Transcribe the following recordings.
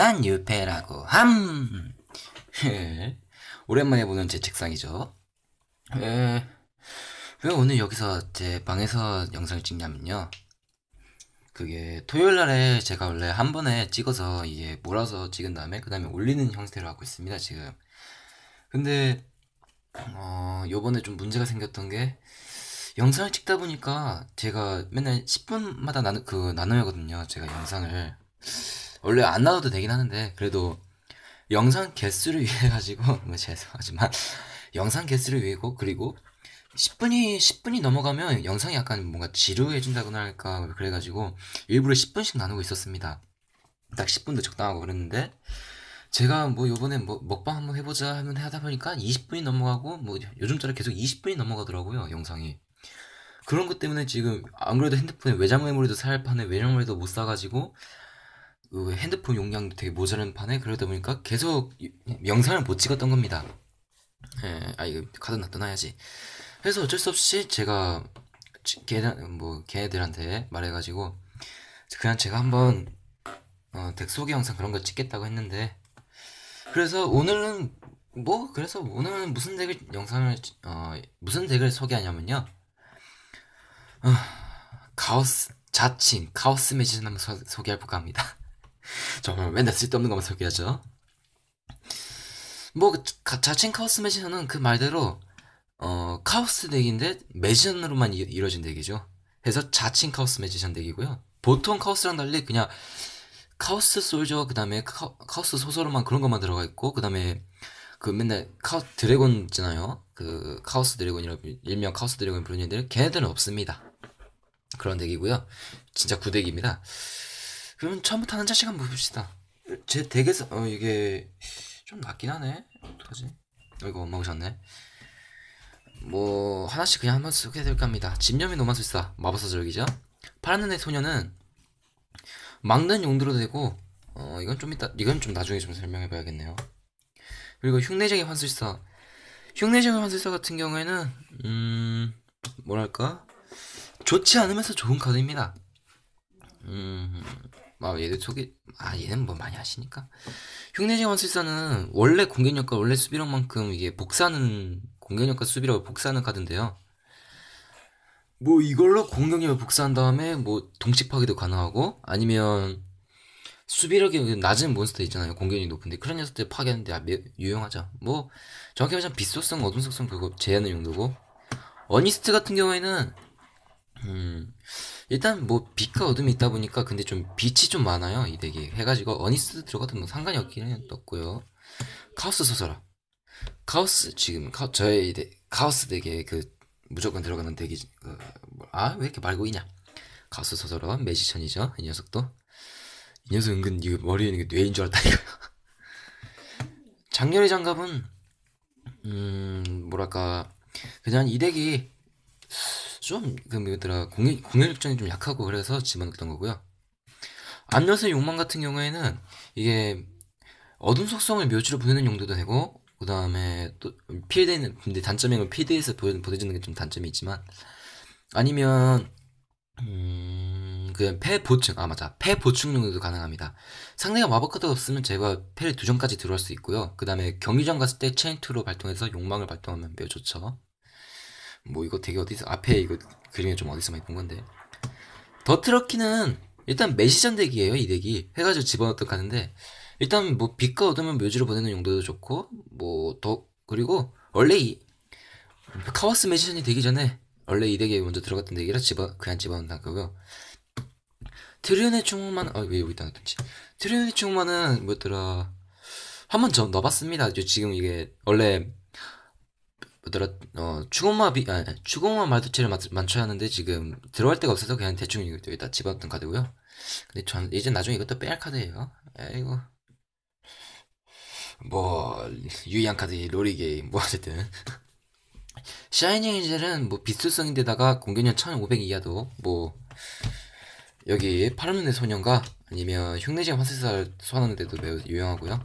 난 유패라고 함. 예. 오랜만에 보는 제 책상이죠. 에... 예. 왜 오늘 여기서 제 방에서 영상을 찍냐면요. 그게 토요일 날에 제가 원래 한 번에 찍어서 이게 몰아서 찍은 다음에 그 다음에 올리는 형태로 하고 있습니다, 지금. 근데, 어, 요번에 좀 문제가 생겼던 게 영상을 찍다 보니까 제가 맨날 10분마다 나누, 그, 나눠야 거든요 제가 영상을. 원래 안 나와도 되긴 하는데 그래도 영상 개수를 위해 가지고 뭐 죄송하지만 영상 개수를 위해고 그리고 10분이 10분이 넘어가면 영상이 약간 뭔가 지루해진다거나 할까 그래가지고 일부러 10분씩 나누고 있었습니다. 딱 10분도 적당하고 그랬는데 제가 뭐 요번에 뭐 먹방 한번 해보자 하면 하다 보니까 20분이 넘어가고 뭐 요즘 처럼 계속 20분이 넘어가더라고요 영상이 그런 것 때문에 지금 아무래도 핸드폰에 외장 메모리도 살 판에 외장 메모리도 못 사가지고 그 핸드폰 용량도 되게 모자란 판에 그러다 보니까 계속 영상을 못 찍었던 겁니다. 예, 아 이거 카드 놔둬놔야지. 그래서 어쩔 수 없이 제가 걔뭐걔들한테 말해가지고 그냥 제가 한번 어, 덱 소개 영상 그런 거 찍겠다고 했는데 그래서 오늘은 뭐 그래서 오늘은 무슨 덱을 영상을 어 무슨 덱을 소개하냐면요 어, 가오스 자칭 가오스 매진을 한번 소, 소개해볼까 합니다. 정말 맨날 쓸데없는 것만 설계하죠뭐 그, 자칭 카오스 매지션은 그 말대로 어 카오스 덱인데 매지션으로만 이, 루어진 덱이죠. 그래서 자칭 카오스 매지션 덱이고요. 보통 카오스랑 달리 그냥 카오스 솔저 그다음에 카, 카오스 소설로만 그런 것만 들어가 있고 그다음에 그 맨날 카 드래곤 있잖아요. 그 카오스 드래곤이라 일명 카오스 드래곤 부르는 애들 걔네들은 없습니다. 그런 덱이고요. 진짜 구덱입니다. 그럼 처음부터 하는 자식 한번 봅시다. 제댁에서어 이게 좀 낫긴 하네. 어떡하지? 이거 먹으셨네. 뭐 하나씩 그냥 한번 소개해드릴까 합니다. 집념의 노마술사 마법사 절기죠. 파란 눈의 소녀는 막는 용도로 되고 어 이건 좀 이따 이건 좀 나중에 좀 설명해봐야겠네요. 그리고 흉내쟁이 환술사 흉내쟁이 환술사 같은 경우에는 음 뭐랄까 좋지 않으면서 좋은 카드입니다. 음막 얘들 초기, 아 얘는 뭐 많이 하시니까 흉내지 원실사는 원래 공격력과 원래 수비력만큼 이게 복사는 공격력과 수비력을 복사하는 카드인데요. 뭐 이걸로 공격력을 복사한 다음에 뭐 동시 파기도 가능하고 아니면 수비력이 낮은 몬스터 있잖아요. 공격이 력 높은데 그런 녀석들 파괴하는데 아, 유용하죠. 뭐 정확히 말하면 빛속성, 어둠속성 그거 제한을 용도고 어니스트 같은 경우에는 음 일단 뭐 빛과 어둠이 있다 보니까 근데 좀 빛이 좀 많아요 이 덱이 해가지고 어니스트 들어가도 뭐 상관이 없기는 없고요 카오스 소설아 카오스 지금 카, 저의 덱, 카오스 덱에 그 무조건 들어가는 덱이 그, 뭐, 아왜 이렇게 말고있냐 카오스 소설아 매지션이죠 이 녀석도 이 녀석 은근 이 머리에 있는 게 뇌인 줄 알다니까 았 장렬의 장갑은 음 뭐랄까 그냥 이 덱이 좀, 그, 뭐더라, 공유, 공유력장이 좀 약하고 그래서 집어넣던 거고요. 암녀의 욕망 같은 경우에는 이게 어둠 속성을 묘지로 보내는 용도도 되고, 그 다음에 또, 피해되는 근데 단점이 건피 d 에서 보내주는 게 좀 단점이 있지만, 아니면, 음, 그폐 보충, 아, 맞아. 폐 보충 용도도 가능합니다. 상대가 마법 카드가 없으면 제가 폐를 두 점까지 들어갈 수 있고요. 그 다음에 경기장 갔을 때 체인2로 발동해서 욕망을 발동하면 매우 좋죠. 뭐 이거 되게 어디서 앞에 이거 그림이 좀 어디서 많이 본 건데 더트럭키는 일단 메시전 덱이에요 이 덱이 해가지고 집어넣던 카드인데 일단 뭐 빛과 어둠면 묘지로 보내는 용도도 좋고 뭐 더 그리고 원래 이 카오스 메시전이 되기 전에 원래 이 덱에 먼저 들어갔던 덱이라 집어 그냥 집어넣는 거고요 트리온의 충만 아왜 어, 여기다 있 놨던지 트리온의 충만은 뭐였더라 한번저 넣어봤습니다 지금 이게 원래 들어 어, 추공마 비, 아, 추공마 말투체를 맞춰야 하는데 지금 들어갈 데가 없어서 그냥 대충 여기다 집어넣던 카드고요. 근데 전 이제 나중에 이것도 빼야 할 카드예요. 아이고 뭐유이한 카드 롤이 게임 뭐 어쨌든 샤이닝 엔젤은 뭐 비수성인데다가 공격력 1500 이하도 뭐 여기 파란눈의 소년과 아니면 흉내쟁 화살살 소환하는데도 매우 유용하고요.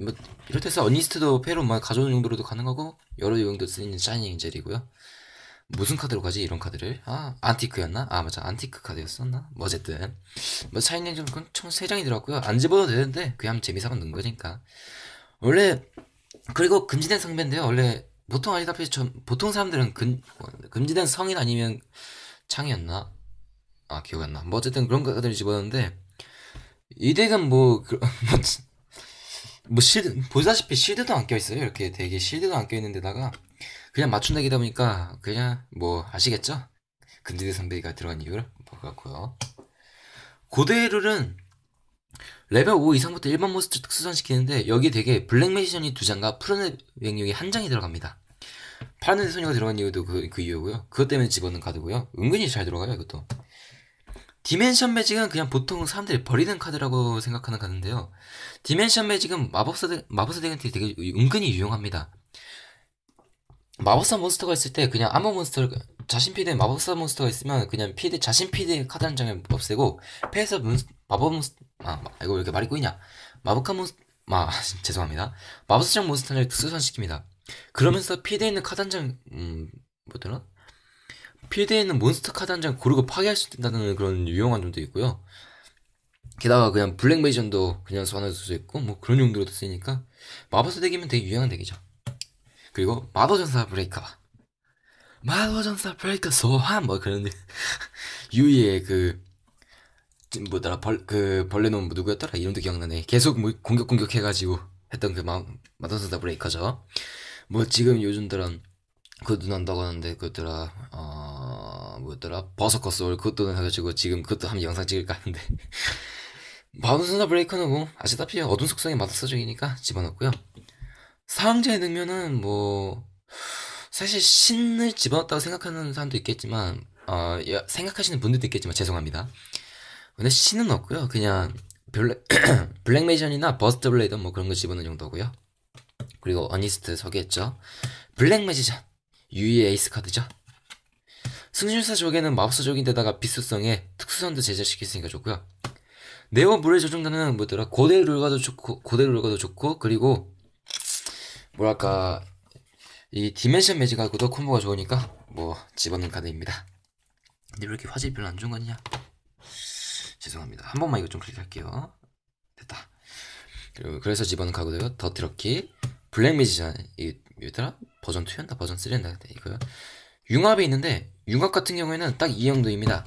뭐 이렇듯해서 어니스트도 페로 막 뭐 가져오는 용도로도 가능하고 여러 용도 쓰이는 샤이닝 젤이고요. 무슨 카드로 가지 이런 카드를 아 안티크였나 아 맞아 안티크 카드였었나 뭐 어쨌든 뭐 샤이닝 젤은 총세 장이 들어갔고요 안 집어도 되는데 그냥 재미삼아 넣은 거니까 원래 그리고 금지된 상배인데요 원래 보통 아시다시피 전 보통 사람들은 금, 금지된 성인 아니면 창이었나 아 기억이 안나뭐 어쨌든 그런 카드를 집어넣는데 이 덱은 뭐, 그, 뭐 실드 보시다시피 실드도 안 껴있어요 이렇게 되게 실드도 안 껴있는데다가 그냥 맞춘다기다 보니까 그냥 뭐 아시겠죠? 근지대 선배가 들어간 이유를 볼것 같고요 고대의 룰은 레벨 5 이상부터 일반 몬스터 특수전시키는데 여기 되게 블랙 메디션이 두 장과 푸른 맹룡이 한 장이 들어갑니다 파란색 소녀가 들어간 이유도 그, 그 이유고요 그것 때문에 집어넣은 카드고요 은근히 잘 들어가요 이것도 디멘션 매직은 그냥 보통 사람들이 버리는 카드라고 생각하는 카드인데요. 디멘션 매직은 마법사, 마법사 대한테 되게 은근히 유용합니다. 마법사 몬스터가 있을 때 그냥 아무 몬스터 를 자신 피드에 마법사 몬스터가 있으면 그냥 피드 자신 피드에 카드 한 장을 없애고 패에서 몬 마법 몬스터 아 이거 왜 이렇게 말이 꼬이냐 마법카 몬스터 아 죄송합니다 마법사장 몬스터를 수선시킵니다 그러면서 피드에 있는 카드 한장 음 뭐더라 필드에 있는 몬스터 카드 한 장 고르고 파괴할 수 있다는 그런 유용한 점도 있고요. 게다가 그냥 블랙 메이션도 그냥 소환해서 수 있고 뭐 그런 용도로도 쓰이니까 마법사 덱이면 되게 유용한 덱이죠. 그리고 마법전사 브레이커 마법전사 브레이커 소환 뭐 그런 유의의그 뭐더라 벌, 그 벌레놈 누구였더라 이름도 기억나네 계속 뭐 공격 공격 해가지고 했던 그 마, 마법전사 브레이커죠. 뭐 지금 요즘 들은 그누난다고 하는데 그더라 어 뭐였더라 버섯커 소울 그것도 해가지고 지금 그것도 한번 영상 찍을까 하는데 바운스나 브레이커는 뭐 아시다시피 어둠 속성에 마법사적이니까 집어넣고요 사황자의 능면은 뭐 사실 신을 집어넣었다고 생각하는 사람도 있겠지만 어, 생각하시는 분들도 있겠지만 죄송합니다 근데 신은 없고요 그냥 블랙, 블랙메이션이나 버스트 블레이드 뭐 그런 거 집어넣은 정도고요 그리고 어니스트 소개했죠 블랙 매지션 유이의 에이스 카드죠 승신사 적에는 마법사 적인데다가 비수성에 특수선도 제재시켰으니까 좋고요. 네오 물의 적용되는 뭐더라 고대 룰과도 좋고 고대 룰과도 좋고 그리고 뭐랄까 이 디멘션 매직 하고도 콤보가 좋으니까 뭐 집어넣는 카드입니다. 근데 왜 이렇게 화질 별로 안 좋은 거냐? 죄송합니다. 한 번만 이거 좀 클릭할게요. 됐다. 그리고 그래서 집어넣은 카드고요. 더 트럭키 블랙 매지션 이 뭐더라 버전 2였나 버전 3였나 이거요. 융합이 있는데 융합 같은 경우에는 딱이 형도입니다.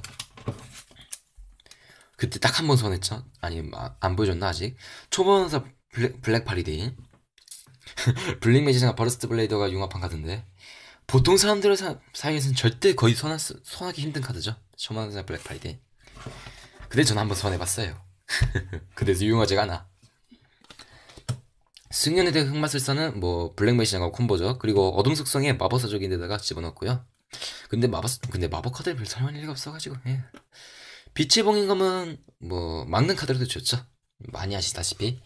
그때 딱 한 번 선했죠? 아니, 안 보여줬나, 아직? 초보원사 블랙, 블랙 파리데이. 블랙 매지나 버스트 블레이더가 융합한 카드인데, 보통 사람들 사, 사이에서는 절대 거의 선하, 선하기 힘든 카드죠? 초보원사 블랙 파리데이. 근데 전 한번 선해봤어요. 그래서 유용하지가 않아. 승연에 대한 흑맛을써는뭐 블랙 매지하고 콤보죠. 그리고 어둠 속성에 마법사적인 데다가 집어넣었고요. 근데 마법 근데 마법 카드를 별 사용할 일가 없어가지고 예. 빛의 봉인검은 뭐 막는 카드로도 좋죠 많이 아시다시피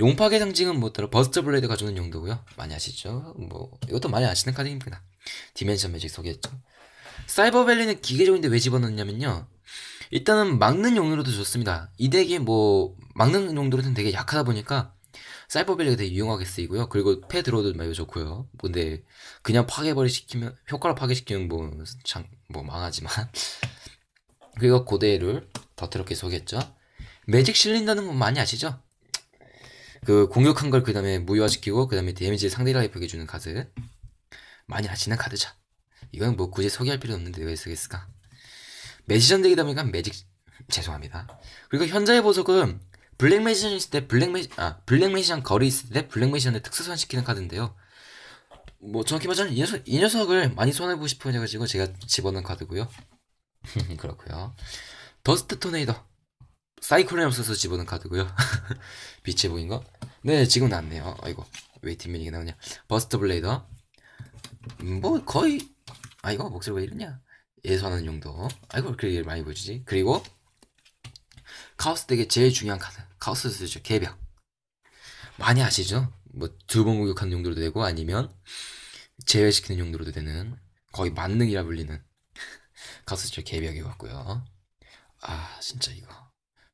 용파괴 상징은 뭐더라 버스터 블레이드가 주는 용도고요 많이 아시죠 뭐 이것도 많이 아시는 카드입니다 디멘션 매직 소개했죠 사이버밸리는 기계적인데 왜 집어넣냐면요 일단은 막는 용으로도 좋습니다 이 덱이 뭐 막는 용도로는 되게 약하다 보니까 사이버벨리가 되게 유용하게 쓰이고요. 그리고 패드로도 매우 좋고요. 근데 그냥 파괴벌이 시키면 효과를 파괴시키면 뭐참뭐 뭐 망하지만 그리고 고대를 더트롭게 소개했죠. 매직 실린다는 건 뭐 많이 아시죠? 그 공격한 걸 그 다음에 무효화시키고 그 다음에 데미지 상대 라이프에게 주는 카드 많이 아시는 카드죠. 이건 뭐 굳이 소개할 필요 없는데 왜 쓰겠을까? 매지전 덱이다 보니까 매직 죄송합니다. 그리고 현자의 보석은 블랙 매지션 있을 때 블랙 매지 아 블랙 매지션 거리 있을 때 블랙 매지션을 특수 소환시키는 카드인데요. 뭐 정확히 말하면이 녀석 이 녀석을 많이 손해 보고 싶어 해가지고 제가 집어넣은 카드고요. 그렇고요. 더스트 토네이더 사이클론이 없어서 집어넣은 카드고요. 빛의 보인 거. 네 지금 나왔네요. 아이고 왜 뒷면이 게 나오냐. 버스트 블레이더. 음, 뭐 거의 아이고 목소리 왜 이러냐. 예선하는 용도. 아이고 그렇게 많이 보여주지. 그리고 카오스 덱의 제일 중요한 카드. 카우스죠 개벽 많이 아시죠? 뭐 두 번 공격하는 용도로도 되고 아니면 제외시키는 용도로도 되는 거의 만능이라 불리는 카우스수절 개벽이 왔고요. 아 진짜 이거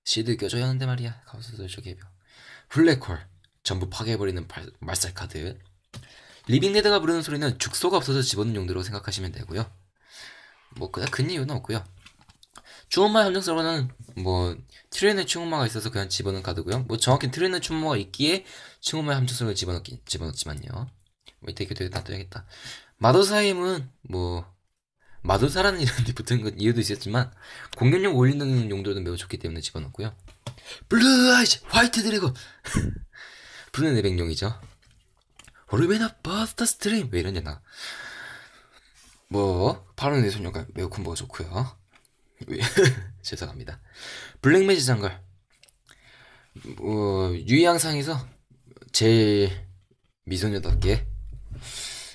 시드 껴줘야 하는데 말이야 카우스수절 개벽 블랙홀 전부 파괴해버리는 발, 말살 카드 리빙레드가 부르는 소리는 죽소가 없어서 집어넣는 용도로 생각하시면 되고요. 뭐 그냥 큰 이유는 없고요. 주모마의 함정서로는 뭐 트레인의 추모마가 있어서 그냥 집어넣은 카드고요. 뭐 정확히 트레인의 추모마가 있기에 추모마의 함정서로를 집어넣기 집어넣지만요. 뭐 이때 교도에 놔둬야겠다. 마도사임은 뭐 마도사라는 이름이 붙은 건 이유도 있었지만 공격력 올리는 용도도 매우 좋기 때문에 집어넣고요. 블루 아이즈 화이트 드래곤 블루 내백룡이죠. 얼마나 바스타 스트림 왜이런냐 나. 뭐 바로 내 소녀가 매우 콤보가 좋고요. 죄송합니다. 블랙매지 장갈 뭐유의양상에서 어, 제일 미소녀답게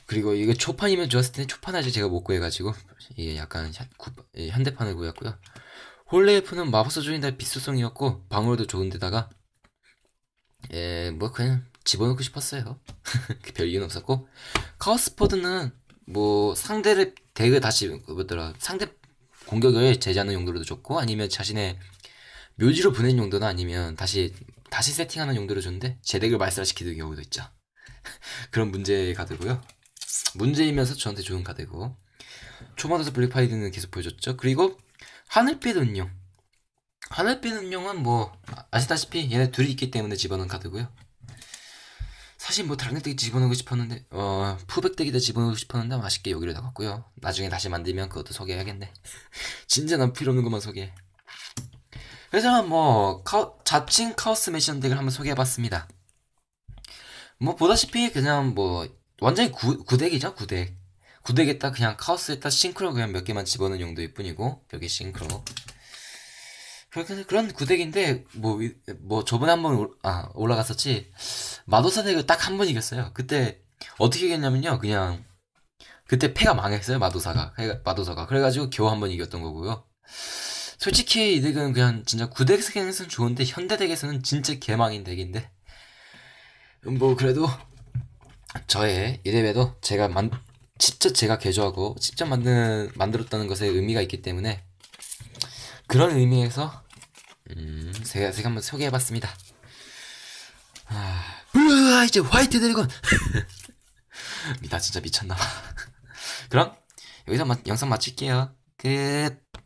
그리고 이거 초판이면 좋았을 텐데 초판 아직 제가 못 구해가지고 이게 약간 현, 예, 대판을 구했고요. 홀레프는 마법사 중인다 비수성이었고 방울도 좋은데다가 예뭐 그냥 집어넣고 싶었어요. 별 이유는 없었고 카오스포드는 뭐 상대를 대그 다시 뭐더라 상대 공격을 제재하는 용도로도 좋고 아니면 자신의 묘지로 보낸 용도나 아니면 다시 다시 세팅하는 용도로 좋은데 제덱을 말살시키는 경우도 있죠. 그런 문제의 가드고요. 문제이면서 저한테 좋은 카드고 초반에서 블랙파이드는 계속 보여줬죠. 그리고 하늘빛 운용. 하늘빛 운용은 뭐 아, 아시다시피 얘네 둘이 있기 때문에 집어넣은 카드고요. 사실 뭐 다른 데다 집어넣고 싶었는데 어 푸백대기다 집어넣고 싶었는데 맛있게 여기로 나갔고요 나중에 다시 만들면 그것도 소개해야겠네 진짜 난 필요없는 것만 소개해 그래서 뭐 카우, 자칭 카오스 메션 덱을 한번 소개해봤습니다 뭐 보다시피 그냥 뭐 완전히 구, 구덱이죠 구덱 구덱에다 그냥 카오스에다 싱크로 그냥 몇 개만 집어넣는 용도일 뿐이고 여기 싱크로 그래서 그런 구덱인데뭐 뭐 저번 에 한번 아, 올라갔었지 마도사 대결 딱한 번 이겼어요. 그때 어떻게 이겼냐면요, 그냥 그때 패가 망했어요 마도사가 그러니까 마도사가 그래가지고 겨우 한 번 이겼던 거고요. 솔직히 이 덱은 그냥 진짜 구덱에서는 좋은데 현대 덱에서는 진짜 개망인 덱인데 음, 뭐 그래도 저의 이래에도 제가 만 직접 제가 개조하고 직접 만든 만들었다는 것에 의미가 있기 때문에 그런 의미에서 음, 제가 제가 한번 소개해봤습니다. 블루 아, 아이즈 화이트 드래곤. 나 진짜 미쳤나 봐. 그럼 여기서 마, 영상 마칠게요. 끝.